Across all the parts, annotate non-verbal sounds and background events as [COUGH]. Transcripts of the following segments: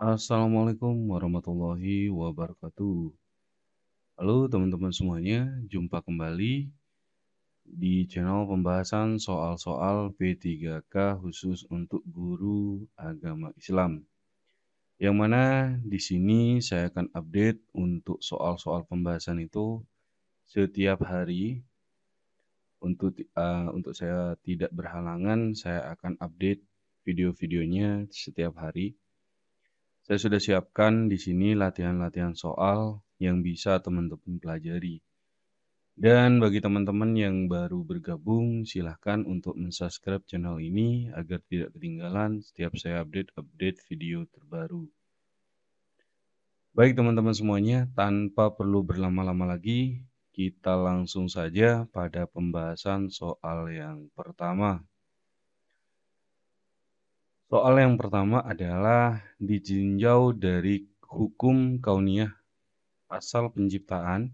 Assalamualaikum warahmatullahi wabarakatuh. Halo teman-teman semuanya, jumpa kembali di channel pembahasan soal-soal P3K khusus untuk guru agama Islam. Yang mana di sini saya akan update untuk soal-soal pembahasan itu setiap hari untuk uh, untuk saya tidak berhalangan saya akan update video-videonya setiap hari saya sudah siapkan di sini latihan-latihan soal yang bisa teman-teman pelajari. Dan bagi teman-teman yang baru bergabung, silahkan untuk mensubscribe channel ini agar tidak ketinggalan setiap saya update-update video terbaru. Baik teman-teman semuanya, tanpa perlu berlama-lama lagi, kita langsung saja pada pembahasan soal yang pertama. Soal yang pertama adalah dijinjau dari hukum kauniyah asal penciptaan.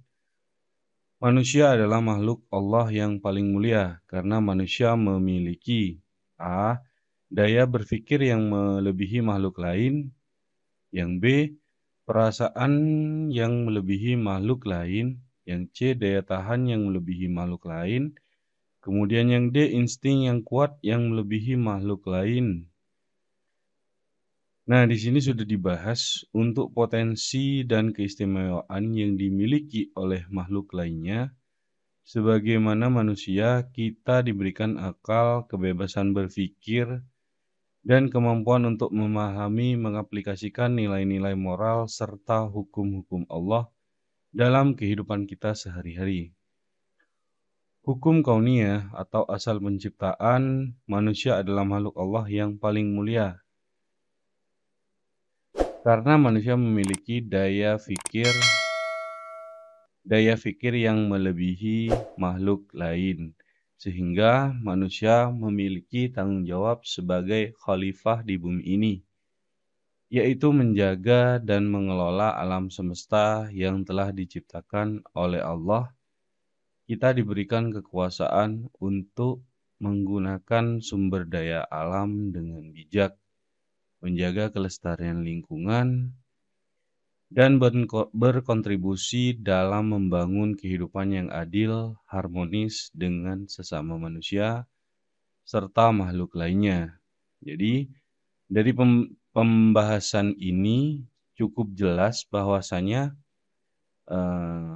Manusia adalah makhluk Allah yang paling mulia karena manusia memiliki A. Daya berpikir yang melebihi makhluk lain. Yang B. Perasaan yang melebihi makhluk lain. Yang C. Daya tahan yang melebihi makhluk lain. Kemudian yang D. Insting yang kuat yang melebihi makhluk lain. Nah, di sini sudah dibahas untuk potensi dan keistimewaan yang dimiliki oleh makhluk lainnya. Sebagaimana manusia, kita diberikan akal, kebebasan berpikir, dan kemampuan untuk memahami, mengaplikasikan nilai-nilai moral serta hukum-hukum Allah dalam kehidupan kita sehari-hari. Hukum kauniyah atau asal penciptaan, manusia adalah makhluk Allah yang paling mulia karena manusia memiliki daya fikir daya fikir yang melebihi makhluk lain sehingga manusia memiliki tanggung jawab sebagai khalifah di bumi ini yaitu menjaga dan mengelola alam semesta yang telah diciptakan oleh Allah kita diberikan kekuasaan untuk menggunakan sumber daya alam dengan bijak menjaga kelestarian lingkungan, dan berkontribusi dalam membangun kehidupan yang adil, harmonis dengan sesama manusia, serta makhluk lainnya. Jadi, dari pembahasan ini cukup jelas bahwasanya eh,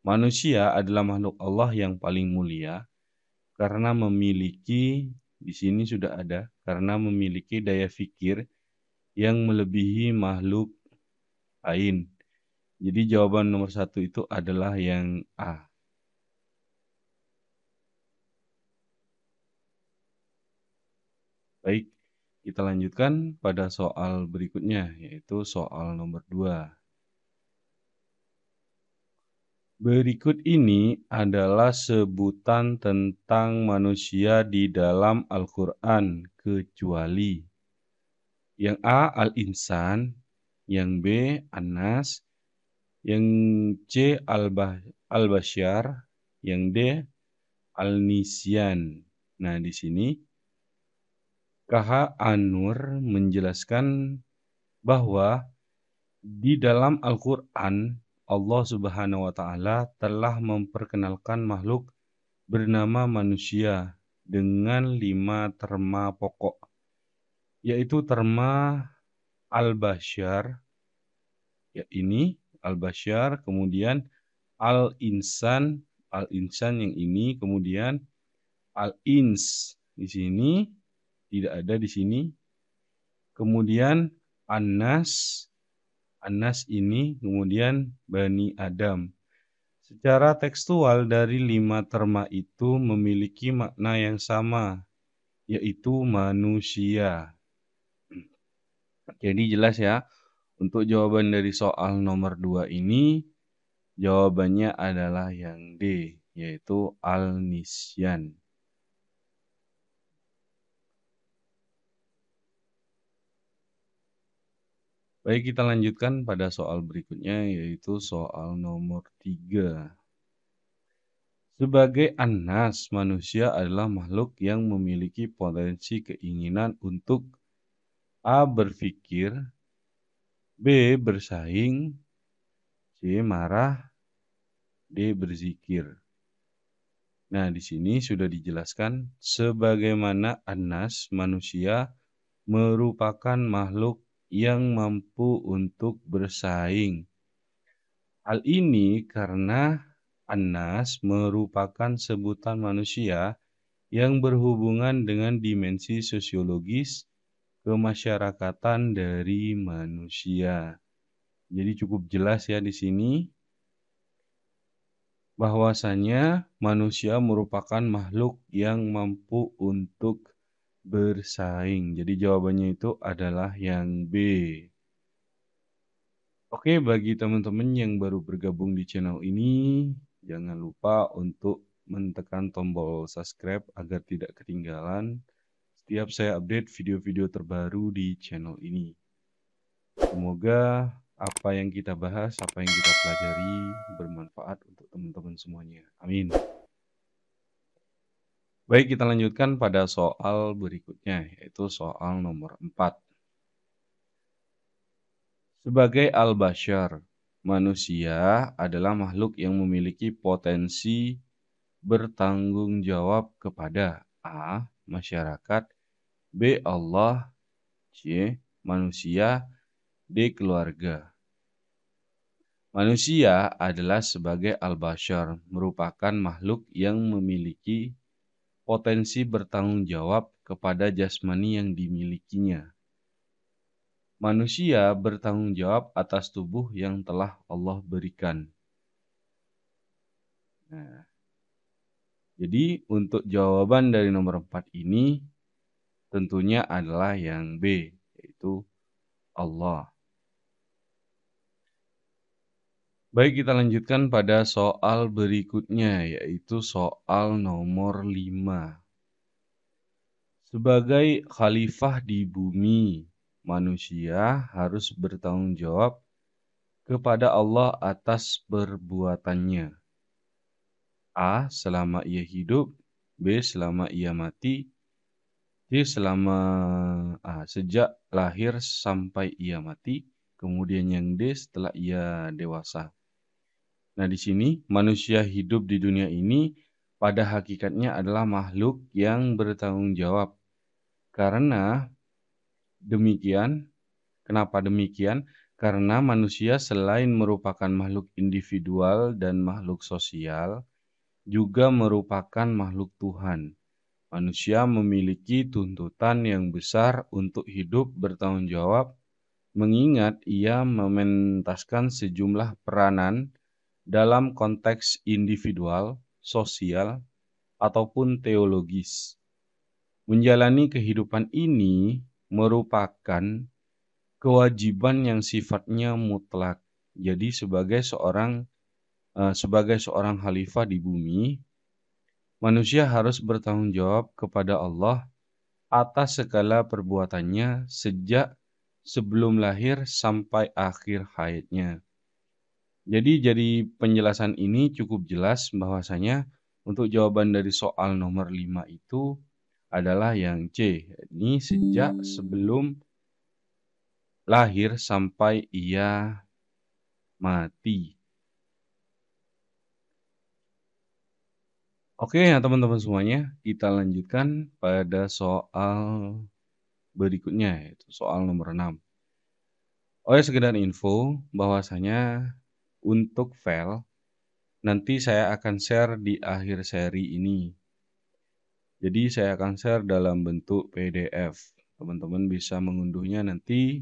manusia adalah makhluk Allah yang paling mulia karena memiliki di sini sudah ada karena memiliki daya fikir yang melebihi makhluk lain. Jadi jawaban nomor satu itu adalah yang A. Baik, kita lanjutkan pada soal berikutnya, yaitu soal nomor dua. Berikut ini adalah sebutan tentang manusia di dalam Al-Quran, kecuali yang A al-insan, yang B anas, yang C al Bashar, -Bah, al yang D al-nisyan. Nah, di sini KH Anur menjelaskan bahwa di dalam Al-Qur'an Allah Subhanahu wa taala telah memperkenalkan makhluk bernama manusia dengan lima terma pokok yaitu terma al-bashar ya ini al-bashar kemudian al-insan al-insan yang ini kemudian al-ins di sini tidak ada di sini kemudian anas anas ini kemudian bani adam Secara tekstual dari lima terma itu memiliki makna yang sama, yaitu manusia. Jadi jelas ya, untuk jawaban dari soal nomor 2 ini, jawabannya adalah yang D, yaitu al-nisyan. Baik, kita lanjutkan pada soal berikutnya, yaitu soal nomor 3. Sebagai anas, manusia adalah makhluk yang memiliki potensi keinginan untuk A berpikir, B bersaing, C marah, D berzikir. Nah, di sini sudah dijelaskan sebagaimana Anas manusia merupakan makhluk yang mampu untuk bersaing. Hal ini karena Anas merupakan sebutan manusia yang berhubungan dengan dimensi sosiologis kemasyarakatan dari manusia. Jadi cukup jelas ya di sini bahwasanya manusia merupakan makhluk yang mampu untuk bersaing. Jadi jawabannya itu adalah yang B. Oke, bagi teman-teman yang baru bergabung di channel ini, jangan lupa untuk menekan tombol subscribe agar tidak ketinggalan tiap saya update video-video terbaru di channel ini. Semoga apa yang kita bahas, apa yang kita pelajari bermanfaat untuk teman-teman semuanya. Amin. Baik, kita lanjutkan pada soal berikutnya, yaitu soal nomor 4. Sebagai al-bashar, manusia adalah makhluk yang memiliki potensi bertanggung jawab kepada A masyarakat, B Allah, C manusia, D keluarga. Manusia adalah sebagai al-bashar, merupakan makhluk yang memiliki potensi bertanggung jawab kepada jasmani yang dimilikinya. Manusia bertanggung jawab atas tubuh yang telah Allah berikan. Nah, jadi untuk jawaban dari nomor 4 ini tentunya adalah yang B, yaitu Allah. Baik, kita lanjutkan pada soal berikutnya, yaitu soal nomor 5. Sebagai khalifah di bumi, manusia harus bertanggung jawab kepada Allah atas perbuatannya. A. Selama ia hidup. B. Selama ia mati. C. Selama A. Sejak lahir sampai ia mati. Kemudian yang D. Setelah ia dewasa. Nah di sini manusia hidup di dunia ini pada hakikatnya adalah makhluk yang bertanggung jawab. Karena demikian, kenapa demikian? Karena manusia selain merupakan makhluk individual dan makhluk sosial, juga merupakan makhluk Tuhan. Manusia memiliki tuntutan yang besar untuk hidup bertanggung jawab, mengingat ia mementaskan sejumlah peranan dalam konteks individual, sosial, ataupun teologis. Menjalani kehidupan ini merupakan kewajiban yang sifatnya mutlak. Jadi sebagai seorang Eh, sebagai seorang khalifah di bumi, manusia harus bertanggung jawab kepada Allah atas segala perbuatannya sejak sebelum lahir sampai akhir hayatnya. Jadi jadi penjelasan ini cukup jelas bahwasanya untuk jawaban dari soal nomor 5 itu adalah yang C, ini sejak sebelum lahir sampai ia mati. Oke ya teman-teman semuanya, kita lanjutkan pada soal berikutnya yaitu soal nomor 6. Oh ya sekedar info bahwasanya untuk file nanti saya akan share di akhir seri ini. Jadi saya akan share dalam bentuk PDF. Teman-teman bisa mengunduhnya nanti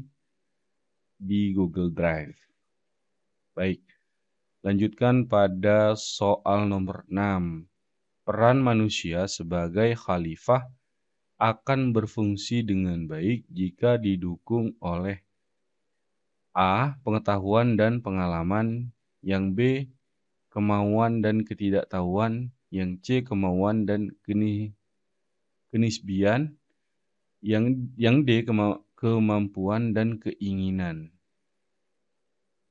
di Google Drive. Baik. Lanjutkan pada soal nomor 6 peran manusia sebagai khalifah akan berfungsi dengan baik jika didukung oleh A. Pengetahuan dan pengalaman yang B. Kemauan dan ketidaktahuan yang C. Kemauan dan kenisbian yang yang D. kemampuan dan keinginan.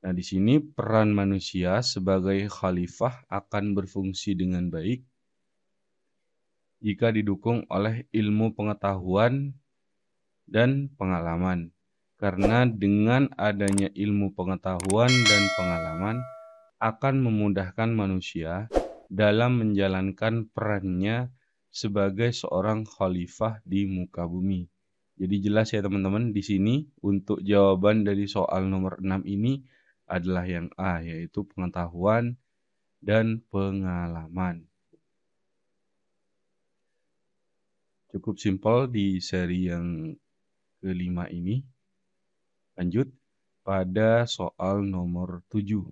Nah, di sini peran manusia sebagai khalifah akan berfungsi dengan baik jika didukung oleh ilmu pengetahuan dan pengalaman. Karena dengan adanya ilmu pengetahuan dan pengalaman akan memudahkan manusia dalam menjalankan perannya sebagai seorang khalifah di muka bumi. Jadi jelas ya teman-teman di sini untuk jawaban dari soal nomor 6 ini adalah yang A yaitu pengetahuan dan pengalaman. cukup simpel di seri yang kelima ini. Lanjut pada soal nomor 7.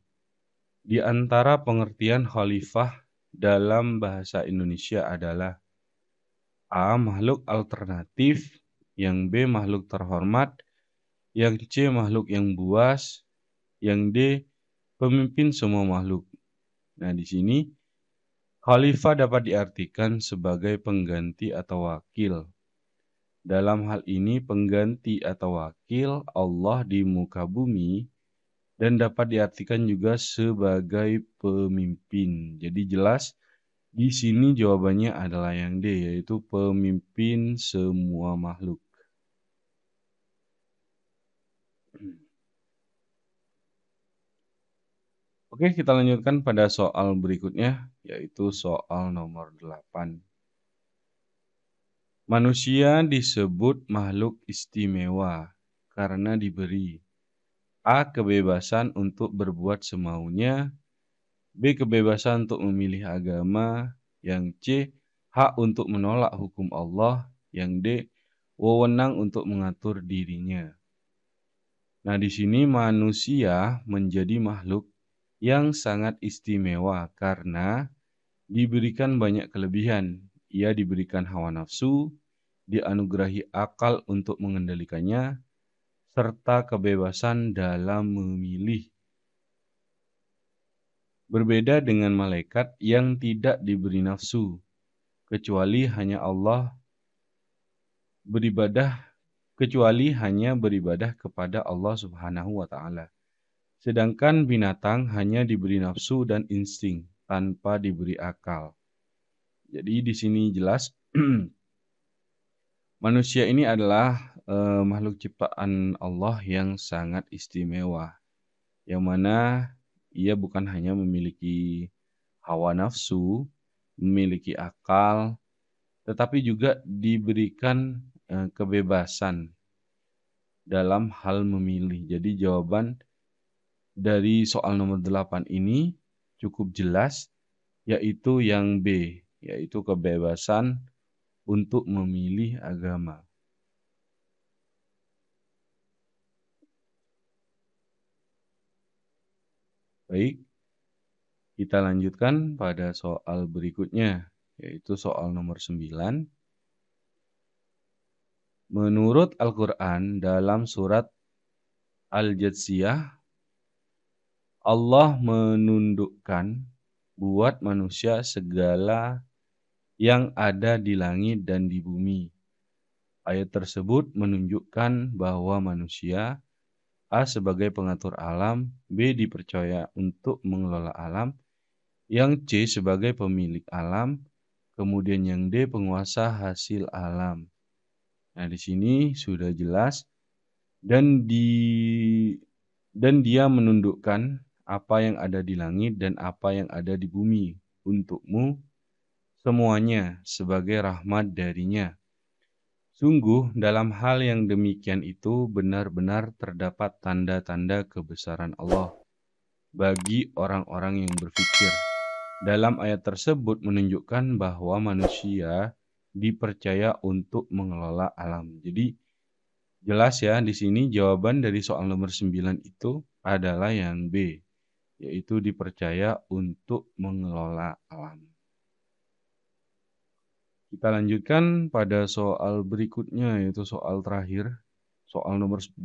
Di antara pengertian khalifah dalam bahasa Indonesia adalah A. Makhluk alternatif, yang B. Makhluk terhormat, yang C. Makhluk yang buas, yang D. Pemimpin semua makhluk. Nah, di sini Khalifah dapat diartikan sebagai pengganti atau wakil. Dalam hal ini, pengganti atau wakil Allah di muka bumi dan dapat diartikan juga sebagai pemimpin. Jadi jelas di sini jawabannya adalah yang D, yaitu pemimpin semua makhluk. Oke, kita lanjutkan pada soal berikutnya, yaitu soal nomor 8. Manusia disebut makhluk istimewa karena diberi A. Kebebasan untuk berbuat semaunya B. Kebebasan untuk memilih agama Yang C. Hak untuk menolak hukum Allah Yang D. Wewenang untuk mengatur dirinya Nah, di sini manusia menjadi makhluk yang sangat istimewa karena diberikan banyak kelebihan. Ia diberikan hawa nafsu, dianugerahi akal untuk mengendalikannya, serta kebebasan dalam memilih. Berbeda dengan malaikat yang tidak diberi nafsu, kecuali hanya Allah beribadah kecuali hanya beribadah kepada Allah Subhanahu wa taala. Sedangkan binatang hanya diberi nafsu dan insting tanpa diberi akal. Jadi di sini jelas [CLEARS THROAT] manusia ini adalah e, makhluk ciptaan Allah yang sangat istimewa. Yang mana ia bukan hanya memiliki hawa nafsu, memiliki akal, tetapi juga diberikan eh, kebebasan dalam hal memilih. Jadi jawaban dari soal nomor 8 ini cukup jelas yaitu yang B, yaitu kebebasan untuk memilih agama. Baik, kita lanjutkan pada soal berikutnya, yaitu soal nomor 9. Menurut Al-Quran dalam surat al jadziyah Allah menundukkan buat manusia segala yang ada di langit dan di bumi. Ayat tersebut menunjukkan bahwa manusia A sebagai pengatur alam, B dipercaya untuk mengelola alam, yang C sebagai pemilik alam, kemudian yang D penguasa hasil alam. Nah, di sini sudah jelas dan di dan dia menundukkan apa yang ada di langit dan apa yang ada di bumi untukmu, semuanya sebagai rahmat darinya. Sungguh dalam hal yang demikian itu benar-benar terdapat tanda-tanda kebesaran Allah bagi orang-orang yang berpikir. Dalam ayat tersebut menunjukkan bahwa manusia dipercaya untuk mengelola alam. Jadi jelas ya di sini jawaban dari soal nomor 9 itu adalah yang B yaitu dipercaya untuk mengelola alam. Kita lanjutkan pada soal berikutnya yaitu soal terakhir, soal nomor 10.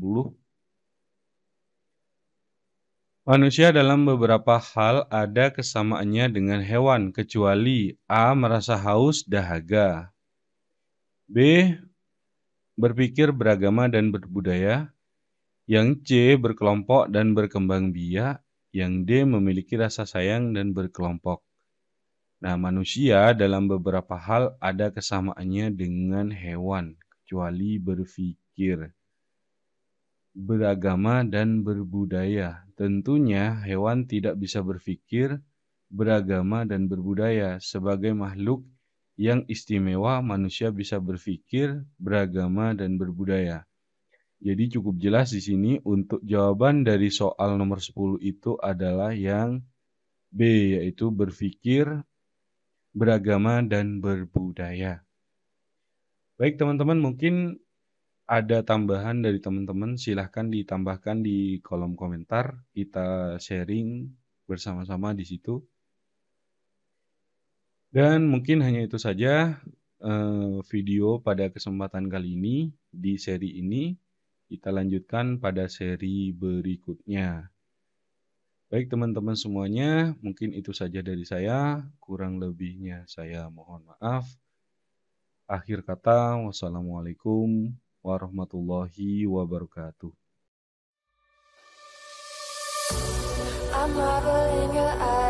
Manusia dalam beberapa hal ada kesamaannya dengan hewan kecuali A merasa haus dahaga, B berpikir beragama dan berbudaya, yang C berkelompok dan berkembang biak, yang D memiliki rasa sayang dan berkelompok. Nah, manusia dalam beberapa hal ada kesamaannya dengan hewan, kecuali berpikir, beragama, dan berbudaya. Tentunya, hewan tidak bisa berpikir, beragama, dan berbudaya. Sebagai makhluk yang istimewa, manusia bisa berpikir, beragama, dan berbudaya. Jadi cukup jelas di sini untuk jawaban dari soal nomor 10 itu adalah yang B yaitu berpikir, beragama dan berbudaya. Baik teman-teman, mungkin ada tambahan dari teman-teman silahkan ditambahkan di kolom komentar. Kita sharing bersama-sama di situ. Dan mungkin hanya itu saja eh, video pada kesempatan kali ini di seri ini. Kita lanjutkan pada seri berikutnya. Baik teman-teman semuanya, mungkin itu saja dari saya. Kurang lebihnya saya mohon maaf. Akhir kata, wassalamualaikum warahmatullahi wabarakatuh. I'm